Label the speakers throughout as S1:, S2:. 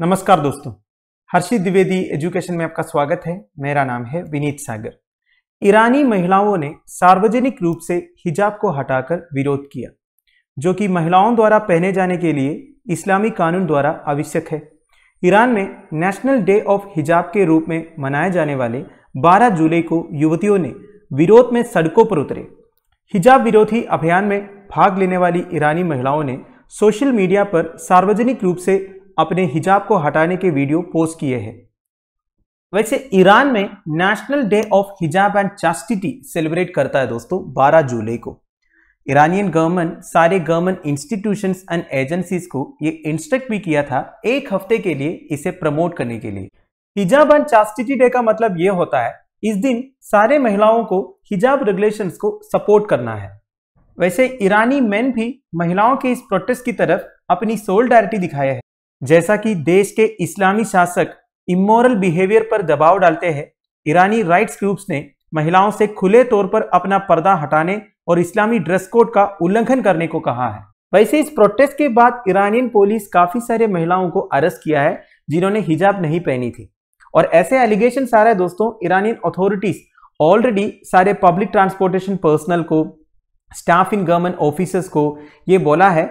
S1: नमस्कार दोस्तों हर्षित द्विवेदी एजुकेशन में आपका स्वागत है मेरा नाम है विनीत सागर ईरानी महिलाओं ने सार्वजनिक रूप से हिजाब को हटाकर विरोध किया जो कि महिलाओं द्वारा पहने जाने के लिए इस्लामी कानून द्वारा आवश्यक है ईरान में नेशनल डे ऑफ हिजाब के रूप में मनाए जाने वाले 12 जुलाई को युवतियों ने विरोध में सड़कों पर उतरे हिजाब विरोधी अभियान में भाग लेने वाली ईरानी महिलाओं ने सोशल मीडिया पर सार्वजनिक रूप से अपने हिजाब को हटाने के वीडियो पोस्ट किए हैं वैसे ईरान में national day of hijab and chastity celebrate करता है दोस्तों 12 जुलाई को ईरानियन गवर्नमेंट सारे गवर्नमेंट इंस्टीट्यूशंस एंड एजेंसीज को ये इंस्ट्रक्ट भी किया था एक हफ्ते के लिए इसे प्रमोट करने के लिए हिजाब एंड चास्टिटी डे का मतलब ये होता है इस दिन सारे महिलाओं को हिजाब रेगुलेशन को सपोर्ट करना है वैसे ईरानी मैन भी महिलाओं के इस प्रोटेस्ट की तरफ अपनी सोलिडारिटी दिखाया है जैसा कि देश के इस्लामी शासक इमोरल बिहेवियर पर दबाव डालते हैं ईरानी राइट्स ग्रुप्स ने महिलाओं से खुले तौर पर अपना पर्दा हटाने और इस्लामी ड्रेस कोड का उल्लंघन करने को कहा है वैसे इस प्रोटेस्ट के बाद ईरानियन पुलिस काफी सारे महिलाओं को अरेस्ट किया है जिन्होंने हिजाब नहीं पहनी थी और ऐसे एलिगेशन आ रहे दोस्तों ईरानियन अथॉरिटीज ऑलरेडी सारे पब्लिक ट्रांसपोर्टेशन पर्सनल को स्टाफ इन गवर्नमेंट ऑफिसर्स को ये बोला है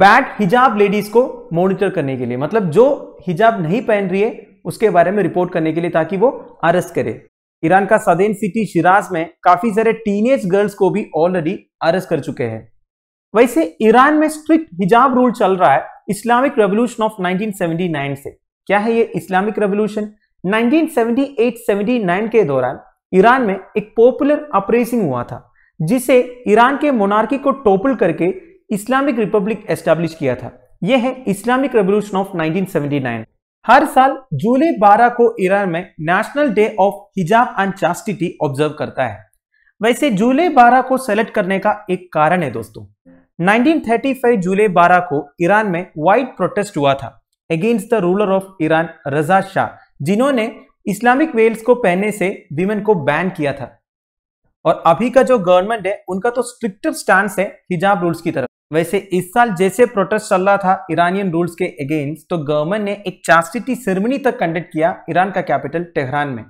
S1: बैट हिजाब लेडीज को मॉनिटर करने के लिए मतलब जो हिजाब नहीं पहन रही है उसके बारे में रिपोर्ट करने के लिए ताकि वो अरेस्ट करे ईरान का सदेन सिटी शिराज में काफी सारे टीनेज गर्ल्स को भी ऑलरेडी अरेस्ट कर चुके हैं वैसे ईरान में स्ट्रिक्ट हिजाब रूल चल रहा है इस्लामिक रेवोल्यूशन ऑफ 1979 से क्या है ये इस्लामिक रेवोल्यूशन 1978-79 के दौरान ईरान में एक पॉपुलर अपरेसिंग हुआ था जिसे ईरान के मोनार्की को टोपल करके इस्लामिक रिपब्लिक एस्टैब्लिश किया था यह है इस्लामिक रेवोल्यूशन ऑफ 1979 हर साल जुलाई बारह को ईरान में national day of hijab and chastity observe करता है वैसे जुलाई बारह को सेलेक्ट करने का एक कारण है दोस्तों 1935 जुलाई 12 को ईरान में वाइट प्रोटेस्ट हुआ था against the ruler of Iran Reza Shah जिन्होंने इस्लामिक वेल्स को पहनने से विमेन को बैन किया था और अभी का जो गवर्नमेंट है उनका तो स्ट्रिक्टर स्टैंड है हिजाब रूल्स की तरफ वैसे इस साल जैसे प्रोटेस्ट चल रहा था ईरानियन रूल्स के अगेंस्ट तो गवर्नमेंट ने एक चास्टिटी सेरेमनी तक कंडक्ट किया ईरान का कैपिटल तेहरान में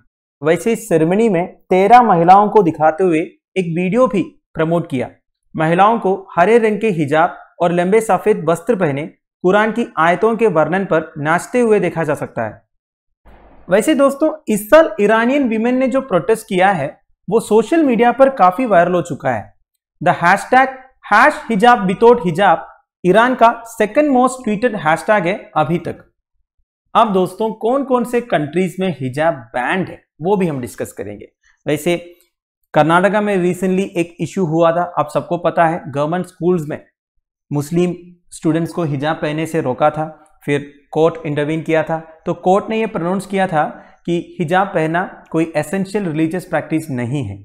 S1: वैसे इस सेरेमनी में तेरह महिलाओं को दिखाते हुए एक वीडियो भी प्रमोट किया महिलाओं को हरे रंग के हिजाब और लंबे सफेद वस्त्र पहने कुरान की आयतों के वर्णन पर नाचते हुए देखा जा सकता है वैसे दोस्तों इस साल ईरानियन वीमेन ने जो प्रोटेस्ट किया है वो सोशल मीडिया पर काफी वायरल हो चुका है the hashtag hash hijab without hijab Iran का सेकेंड मोस्ट ट्वीटेड हैशटैग है अभी तक अब दोस्तों कौन कौन से कंट्रीज में हिजाब बैंड है वो भी हम डिस्कस करेंगे वैसे कर्नाटका में रिसेंटली एक इशू हुआ था आप सबको पता है गवर्नमेंट स्कूल्स में मुस्लिम स्टूडेंट्स को हिजाब पहने से रोका था फिर कोर्ट इंटरवीन किया था तो कोर्ट ने यह प्रोनाउंस किया था कि हिजाब पहनना कोई एसेंशियल रिलीजियस प्रैक्टिस नहीं है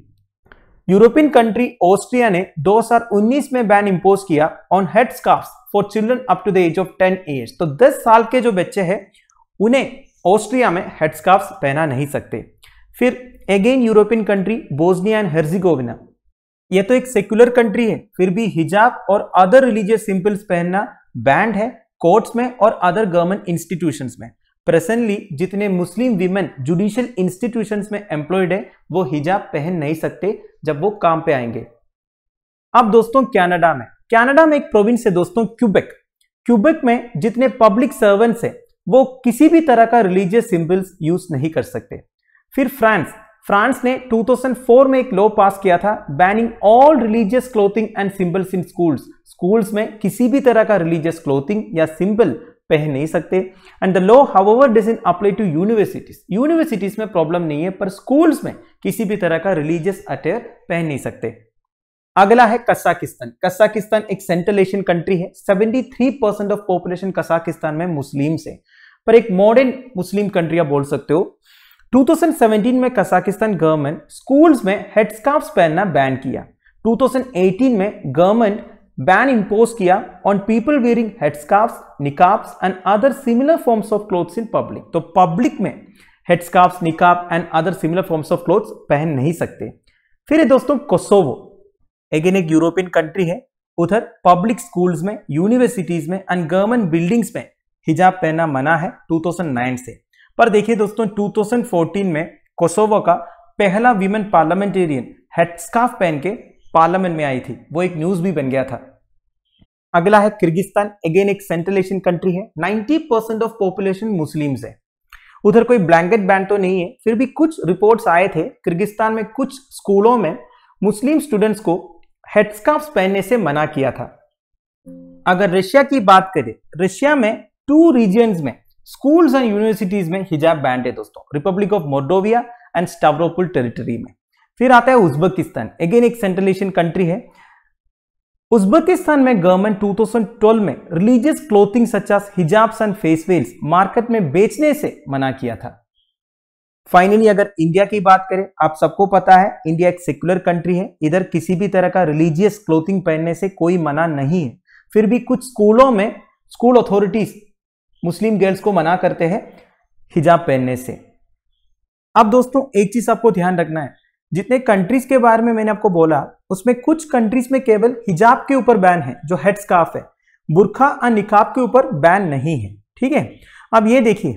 S1: यूरोपियन कंट्री ऑस्ट्रिया ने 2019 में बैन इंपोज किया on headscarf for children up to the age of 10 years तो 10 साल के जो बच्चे हैं उन्हें ऑस्ट्रिया में हेड स्कार्फ पहना नहीं सकते फिर again European country Bosnia and Herzegovina यह तो एक सेक्युलर कंट्री है फिर भी हिजाब और अदर रिलीजियस सिंपल्स पहनना बैंड है कोर्ट्स में और अदर गवर्नमेंट इंस्टीट्यूशंस में प्रेसेंटली जितने मुस्लिम विमेन जुडिशियल इंस्टीट्यूशंस में एम्प्लॉयड है वो हिजाब पहन नहीं सकते जब वो काम पे आएंगे अब दोस्तों कनाडा में कनाडा में एक प्रोविंस है दोस्तों क्यूबेक क्यूबेक में जितने पब्लिक सर्वेंट्स हैं वो किसी भी तरह का रिलीजियस सिंबल्स यूज नहीं कर सकते फिर फ्रांस फ्रांस ने 2004 में एक लॉ पास किया था banning all religious clothing and symbols in schools schools में किसी भी तरह का रिलीजियस क्लोथिंग या सिंबल पहन नहीं सकते and the law does in apply to universities universities में प्रॉब्लम नहीं है पर स्कूल्स में किसी भी तरह का रिलीजियस अटेयर पहन नहीं सकते अगला है कसाकिस्तान कसाकिस्तान एक सेंट्रल एशियन कंट्री है 73 परसेंट ऑफ पॉपुलेशन कसाकिस्तान में मुस्लिम है पर एक मॉडर्न मुस्लिम कंट्री आप बोल सकते हो 2017 में कसाकिस्तान गवर्नमेंट स्कूल्स में हेडस्कार्फ्स पहनना बैन किया 2018 में गवर्नमेंट बैन इंपोज किया on people wearing headscarfs niqabs and other similar forms of clothes in public तो पब्लिक में headscarfs niqab and other similar forms of clothes पहन नहीं सकते फिर दोस्तों कोसोवो अगेन एक यूरोपियन कंट्री है उधर पब्लिक स्कूल्स में यूनिवर्सिटीज में एंड गवर्नमेंट बिल्डिंग्स में हिजाब पहना मना है 2009 से पर देखिए दोस्तों 2014 में कोसोवो का पहला विमेन पार्लियामेंटेरियन हेडस्कार्फ पहन के पार्लियामेंट में आई थी वो एक न्यूज भी बन गया था अगला है किर्गिस्तान अगेन एक सेंट्रल एशियन कंट्री है 90 परसेंट ऑफ पॉपुलेशन मुस्लिम्स है उधर कोई ब्लैंकेट बैन तो नहीं है फिर भी कुछ रिपोर्ट्स आए थे किर्गिस्तान में कुछ स्कूलों में मुस्लिम स्टूडेंट्स को हेडस्कार्फ पहनने से मना किया था अगर रशिया की बात करें रशिया में टू रीजन में स्कूल्स एंड यूनिवर्सिटीज में हिजाब बैंड है दोस्तों Republic of Mordovia and Stavropol territory में फिर आता है उज्बेकिस्तान अगेन एक सेंट्रल एशियन कंट्री है उज्बेकिस्तान में गवर्नमेंट 2012 में religious clothing such as hijabs and face veils market में बेचने से मना किया था फाइनली अगर इंडिया की बात करें आप सबको पता है इंडिया एक सेक्युलर कंट्री है इधर किसी भी तरह का रिलीजियस क्लोथिंग पहनने से कोई मना नहीं है फिर भी कुछ स्कूलों में स्कूल अथॉरिटीज मुस्लिम गर्ल्स को मना करते हैं हिजाब पहनने से अब दोस्तों एक चीज आपको ध्यान रखना है जितने कंट्रीज के बारे में मैंने आपको बोला उसमें कुछ कंट्रीज में केवल हिजाब के ऊपर बैन है जो हेड स्काफ है बुरखा और निकाब के ऊपर बैन नहीं है ठीक है अब ये देखिए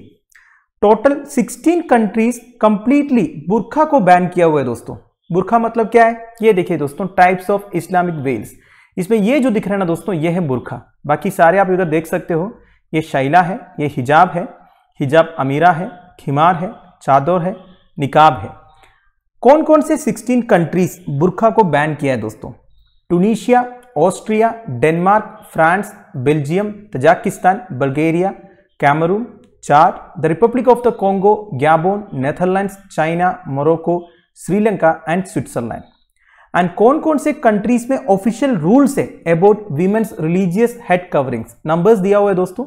S1: टोटल 16 कंट्रीज कंप्लीटली बुरखा को बैन किया हुआ है दोस्तों बुरखा मतलब क्या है ये देखिए दोस्तों टाइप्स ऑफ इस्लामिक वेल्स इसमें ये जो दिख रहा है ना दोस्तों ये है बुरखा बाकी सारे आप इधर देख सकते हो ये शैला है ये हिजाब है हिजाब अमीरा है खिमार है चादर है निकाब है कौन कौन से 16 कंट्रीज बुरखा को बैन किया है दोस्तों Tunisia Austria Denmark France Belgium Tajikistan Bulgaria Cameroon चार the Republic of the Congo Gabon Netherlands China Morocco Sri Lanka and Switzerland and कौन कौन से कंट्रीज में ऑफिशियल रूल्स है about women's religious head coverings numbers दिया हुआ है दोस्तों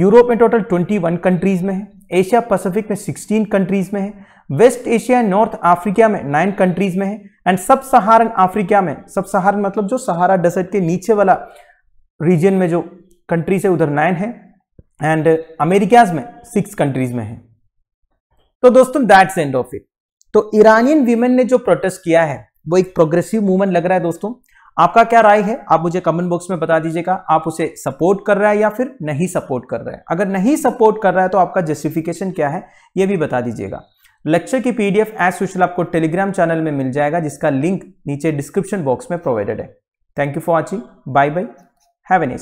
S1: यूरोप में टोटल 21 कंट्रीज में है एशिया पैसिफिक में 16 कंट्रीज में है वेस्ट एशिया नॉर्थ अफ्रीका में नाइन कंट्रीज में है एंड सब सहारन अफ्रीका में सब सहारन मतलब जो सहारा डेजर्ट के नीचे वाला रीजन में जो कंट्रीज है उधर नाइन है एंड अमेरिकाज में सिक्स कंट्रीज में है तो दोस्तों दैट्स एंड ऑफ इट तो ईरानियन वीमेन ने जो प्रोटेस्ट किया है वो एक प्रोग्रेसिव मूवमेंट लग रहा है दोस्तों आपका क्या राय है आप मुझे कमेंट बॉक्स में बता दीजिएगा आप उसे सपोर्ट कर रहा है या फिर नहीं सपोर्ट कर रहा है अगर नहीं सपोर्ट कर रहा है तो आपका जस्टिफिकेशन क्या है ये भी बता दीजिएगा लेक्चर की पीडीएफ एज यूजल आपको टेलीग्राम चैनल में मिल जाएगा जिसका लिंक नीचे डिस्क्रिप्शन बॉक्स में प्रोवाइडेड है thank you for watching bye bye have